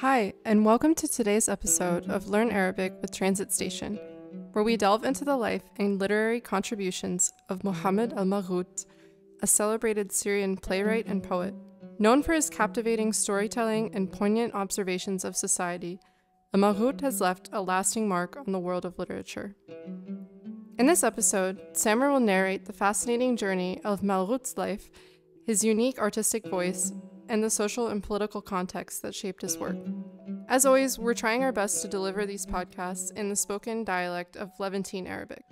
Hi, and welcome to today's episode of Learn Arabic with Transit Station, where we delve into the life and literary contributions of Mohammed al maghout a celebrated Syrian playwright and poet. Known for his captivating storytelling and poignant observations of society, al maghout has left a lasting mark on the world of literature. In this episode, Samer will narrate the fascinating journey of Malghut's life, his unique artistic voice, and the social and political context that shaped his work. As always, we're trying our best to deliver these podcasts in the spoken dialect of Levantine Arabic.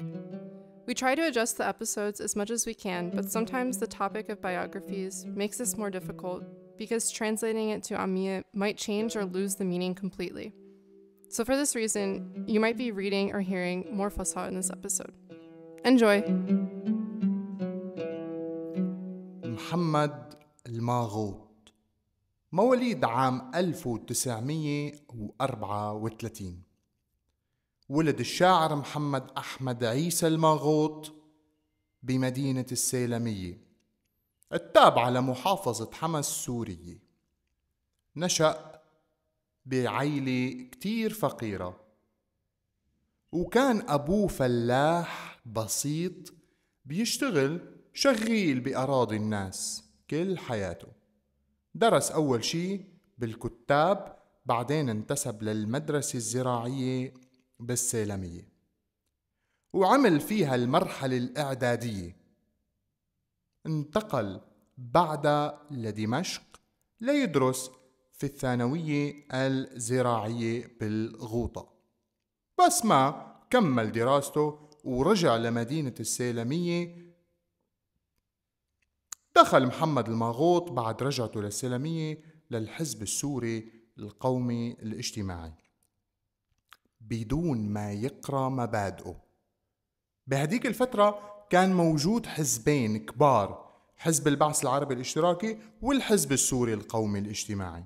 We try to adjust the episodes as much as we can, but sometimes the topic of biographies makes this more difficult because translating it to Amiya might change or lose the meaning completely. So, for this reason, you might be reading or hearing more Fusha in this episode. Enjoy! Muhammad al Maghrib مواليد عام 1934 ولد الشاعر محمد أحمد عيسى الماغوط بمدينة السيلمية التابعة لمحافظة حما السورية نشأ بعيلة كتير فقيرة وكان أبوه فلاح بسيط بيشتغل شغيل بأراضي الناس كل حياته درس أول شيء بالكتاب بعدين انتسب للمدرسة الزراعية بالسيلمية وعمل فيها المرحلة الإعدادية انتقل بعدها لدمشق ليدرس في الثانوية الزراعية بالغوطة بس ما كمل دراسته ورجع لمدينة السيلمية دخل محمد الماغوط بعد رجعته للسلمية للحزب السوري القومي الاجتماعي بدون ما يقرأ مبادئه بهديك الفترة كان موجود حزبين كبار حزب البعث العربي الاشتراكي والحزب السوري القومي الاجتماعي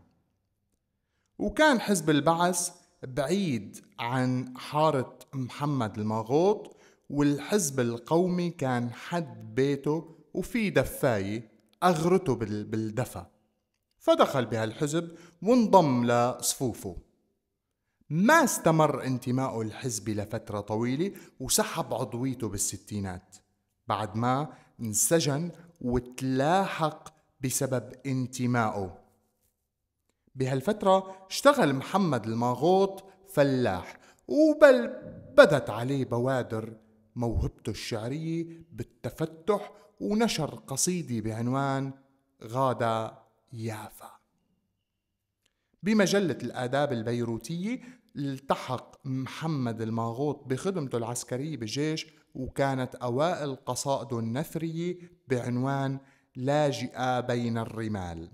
وكان حزب البعث بعيد عن حارة محمد الماغوط والحزب القومي كان حد بيته وفي دفاية أغرته بالدفا فدخل بهالحزب وانضم لصفوفه ما استمر انتمائه الحزبي لفترة طويلة وسحب عضويته بالستينات بعد ما انسجن وتلاحق بسبب انتمائه بهالفترة اشتغل محمد الماغوط فلاح وبل بدت عليه بوادر موهبته الشعرية بالتفتح ونشر قصيدي بعنوان غادة يافا بمجلة الآداب البيروتية التحق محمد الماغوط بخدمته العسكرية بالجيش وكانت أوائل قصائده النثرية بعنوان لاجئة بين الرمال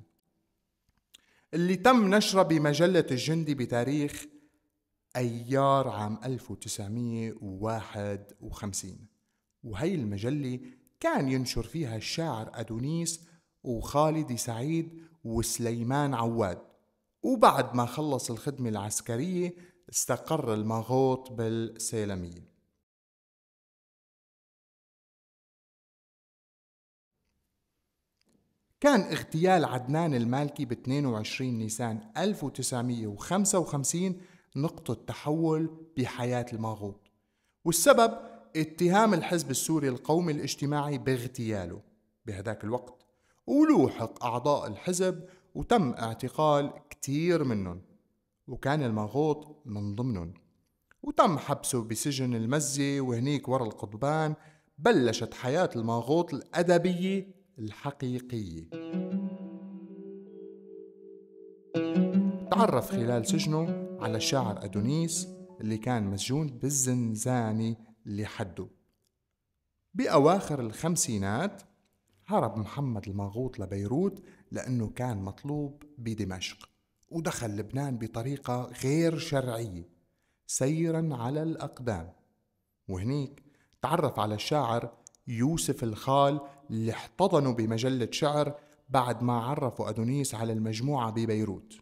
اللي تم نشره بمجلة الجندي بتاريخ أيار عام 1951 وهي المجلة كان ينشر فيها الشاعر أدونيس وخالد سعيد وسليمان عواد وبعد ما خلص الخدمة العسكرية استقر المغوط بالسيلمية كان اغتيال عدنان المالكي ب 22 نيسان 1955 نقطة تحول بحياة المغوط والسبب اتهام الحزب السوري القومي الاجتماعي باغتياله بهذاك الوقت ولوحق أعضاء الحزب وتم اعتقال كتير منهم وكان المغوط من ضمنهم وتم حبسه بسجن المزة وهنيك ورا القضبان بلشت حياة الماغوط الأدبية الحقيقية تعرف خلال سجنه على الشاعر أدونيس اللي كان مسجون بالزنزانة لحده بأواخر الخمسينات هرب محمد المغوط لبيروت لأنه كان مطلوب بدمشق ودخل لبنان بطريقة غير شرعية سيرا على الأقدام وهنيك تعرف على الشاعر يوسف الخال اللي احتضنه بمجلة شعر بعد ما عرفوا أدونيس على المجموعة ببيروت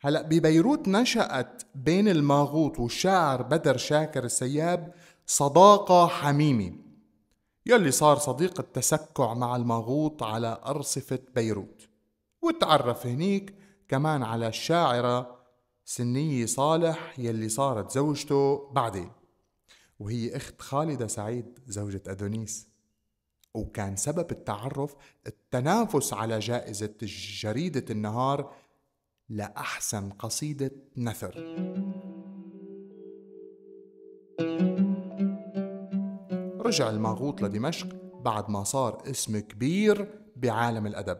هلأ ببيروت نشأت بين الماغوط والشاعر بدر شاكر السياب صداقة حميمي يلي صار صديق التسكع مع المغوط على أرصفة بيروت وتعرف هنيك كمان على الشاعرة سنية صالح يلي صارت زوجته بعدين وهي أخت خالدة سعيد زوجة أدونيس وكان سبب التعرف التنافس على جائزة جريدة النهار لأحسن قصيدة نثر رجع الماغوط لدمشق بعد ما صار اسم كبير بعالم الأدب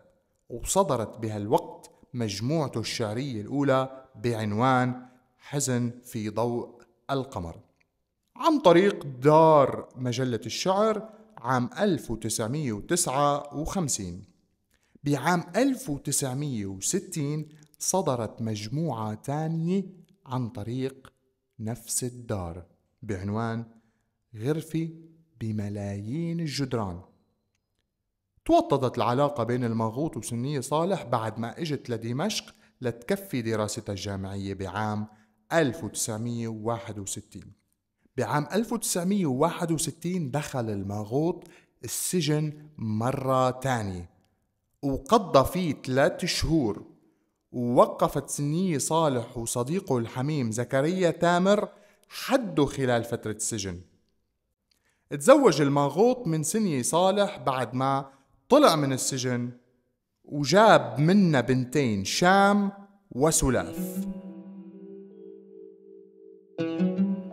وصدرت بهالوقت مجموعته الشعرية الأولى بعنوان حزن في ضوء القمر عن طريق دار مجلة الشعر عام 1959 بعام 1960 صدرت مجموعة تانية عن طريق نفس الدار بعنوان غرفة بملايين الجدران توطدت العلاقة بين المغوط وسنية صالح بعد ما اجت لدمشق لتكفي دراستها الجامعية بعام 1961 بعام 1961 دخل المغوط السجن مرة تانية وقضى فيه ثلاث شهور ووقفت سنية صالح وصديقه الحميم زكريا تامر حده خلال فترة السجن تزوج الماغوط من سنية صالح بعد ما طلع من السجن وجاب منا بنتين شام وسلاف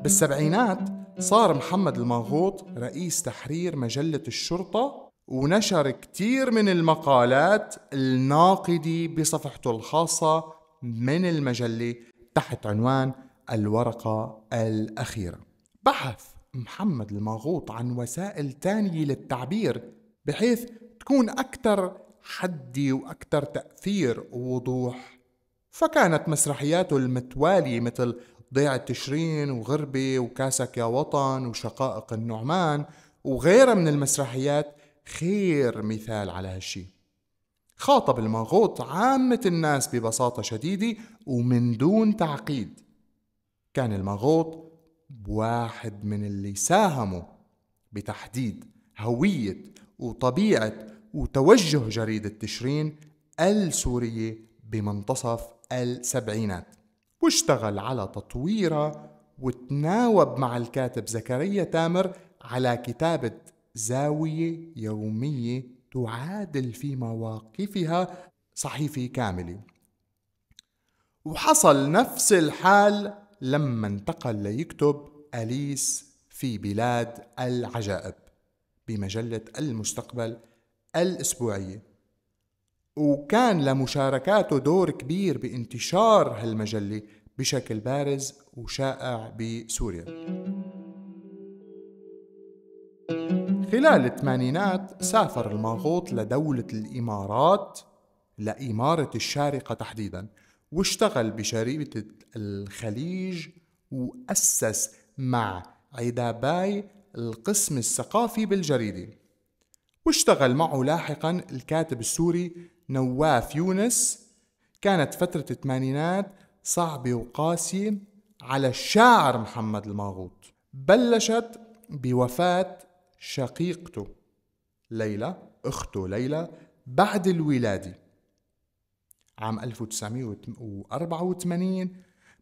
بالسبعينات صار محمد المنغوط رئيس تحرير مجلة الشرطة ونشر كتير من المقالات الناقدة بصفحته الخاصة من المجلة تحت عنوان الورقة الأخيرة بحث محمد المغوط عن وسائل تانية للتعبير بحيث تكون أكثر حدي وأكثر تأثير ووضوح فكانت مسرحياته المتوالية مثل ضيعة تشرين وغربة وكاسك يا وطن وشقائق النعمان وغيرها من المسرحيات خير مثال على هالشي خاطب المغوط عامة الناس ببساطة شديدة ومن دون تعقيد كان المغوط واحد من اللي ساهموا بتحديد هوية وطبيعة وتوجه جريدة تشرين السورية بمنتصف السبعينات واشتغل على تطويرها وتناوب مع الكاتب زكريا تامر على كتابة زاوية يومية تعادل في مواقفها صحيفة كاملة وحصل نفس الحال لما انتقل ليكتب أليس في بلاد العجائب بمجلة المستقبل الأسبوعية وكان لمشاركاته دور كبير بانتشار هالمجلة بشكل بارز وشائع بسوريا خلال الثمانينات سافر الماغوط لدولة الإمارات لإمارة الشارقة تحديداً واشتغل بشريبة الخليج وأسس مع عيداباي القسم الثقافي بالجريدة واشتغل معه لاحقا الكاتب السوري نواف يونس كانت فترة الثمانينات صعبة وقاسية على الشاعر محمد الماغوط بلشت بوفاة شقيقته ليلى أخته ليلى بعد الولادة عام 1984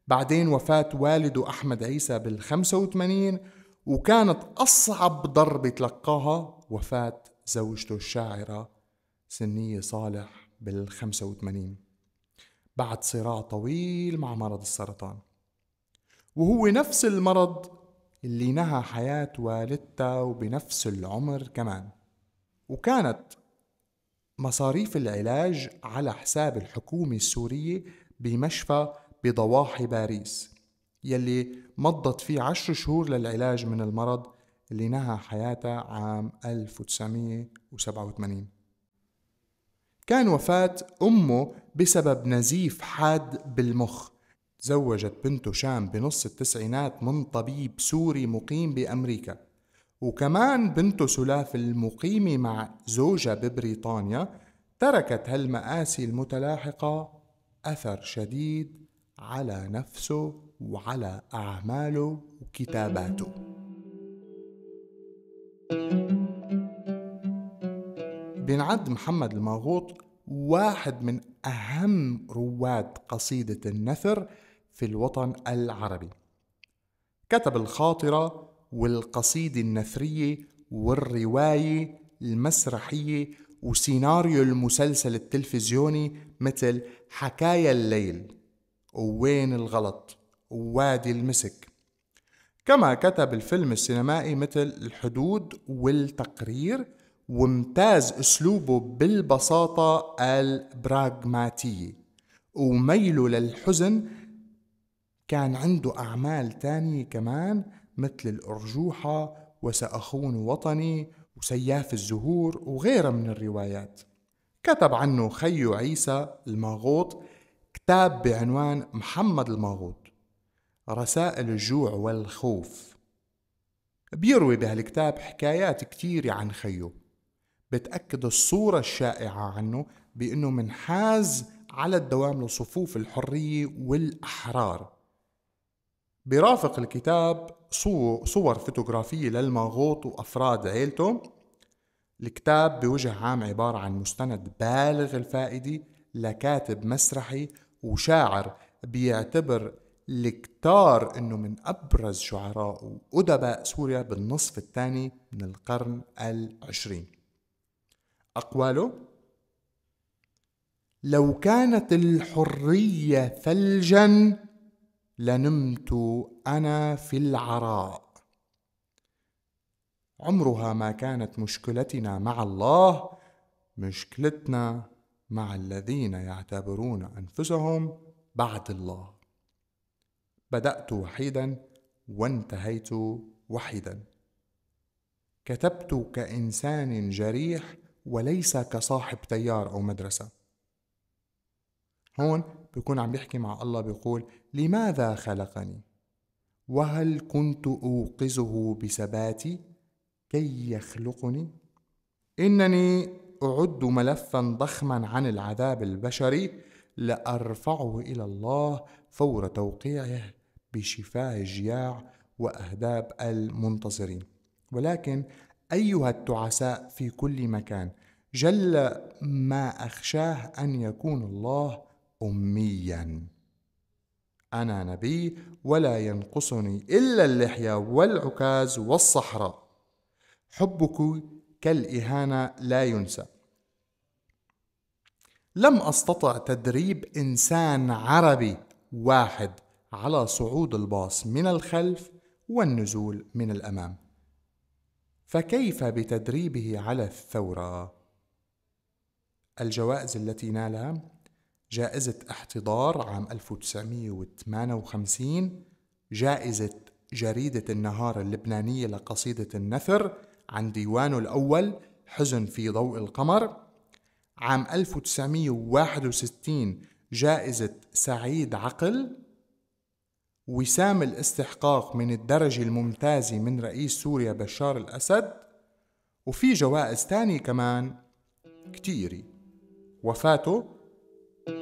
بعدين وفاة والده أحمد عيسى بال 85 وكانت أصعب ضربة تلقاها وفاة زوجته الشاعرة سنية صالح بال 85 بعد صراع طويل مع مرض السرطان وهو نفس المرض اللي نهى حياة والدتها وبنفس العمر كمان وكانت مصاريف العلاج على حساب الحكومة السورية بمشفى بضواحي باريس يلي مضت فيه عشر شهور للعلاج من المرض اللي نهى حياتها عام 1987 كان وفاة أمه بسبب نزيف حاد بالمخ تزوجت بنته شام بنص التسعينات من طبيب سوري مقيم بأمريكا وكمان بنته سلاف المقيمة مع زوجها ببريطانيا تركت هالمآسي المتلاحقة أثر شديد على نفسه وعلى أعماله وكتاباته بينعد محمد الماغوط واحد من أهم رواد قصيدة النثر في الوطن العربي كتب الخاطرة والقصيدة النثرية والرواية المسرحية وسيناريو المسلسل التلفزيوني مثل حكاية الليل ووين الغلط ووادي المسك كما كتب الفيلم السينمائي مثل الحدود والتقرير وامتاز اسلوبه بالبساطة البراغماتية وميله للحزن كان عنده أعمال تانية كمان مثل الأرجوحة وسأخون وطني وسياف الزهور وغيرها من الروايات كتب عنه خيو عيسى الماغوط كتاب بعنوان محمد الماغوط رسائل الجوع والخوف بيروي بهالكتاب حكايات كتير عن خيو بتأكد الصورة الشائعة عنه بأنه منحاز على الدوام لصفوف الحرية والأحرار برافق الكتاب صور فوتوغرافية للمغوط وأفراد عيلته الكتاب بوجه عام عبارة عن مستند بالغ الفائدة لكاتب مسرحي وشاعر بيعتبر الكتار انه من ابرز شعراء وادباء سوريا بالنصف الثاني من القرن العشرين اقواله لو كانت الحريه ثلجا لنمت انا في العراء عمرها ما كانت مشكلتنا مع الله مشكلتنا مع الذين يعتبرون انفسهم بعد الله بدات وحيدا وانتهيت وحيدا كتبت كانسان جريح وليس كصاحب تيار او مدرسه هون بيكون عم بيحكي مع الله بيقول لماذا خلقني وهل كنت أوقظه بسباتي كي يخلقني إنني أعد ملفا ضخما عن العذاب البشري لأرفعه إلى الله فور توقيعه بشفاه الجياع وأهداب المنتصرين ولكن أيها التعساء في كل مكان جل ما أخشاه أن يكون الله أميا أنا نبي ولا ينقصني إلا اللحية والعكاز والصحراء حبك كالإهانة لا ينسى لم أستطع تدريب إنسان عربي واحد على صعود الباص من الخلف والنزول من الأمام فكيف بتدريبه على الثورة؟ الجوائز التي نالها جائزة احتضار عام 1958 جائزة جريدة النهار اللبنانية لقصيدة النثر عن ديوانه الأول حزن في ضوء القمر عام 1961 جائزة سعيد عقل وسام الاستحقاق من الدرجة الممتازة من رئيس سوريا بشار الأسد وفي جوائز تانية كمان كتيري وفاته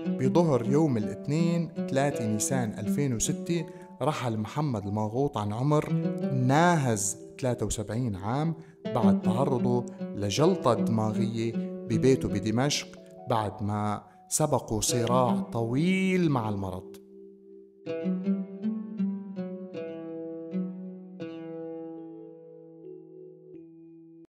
بظهر يوم الاثنين 3 نيسان 2006 رحل محمد الماغوط عن عمر ناهز 73 عام بعد تعرضه لجلطة دماغية ببيته بدمشق بعد ما سبقوا صراع طويل مع المرض.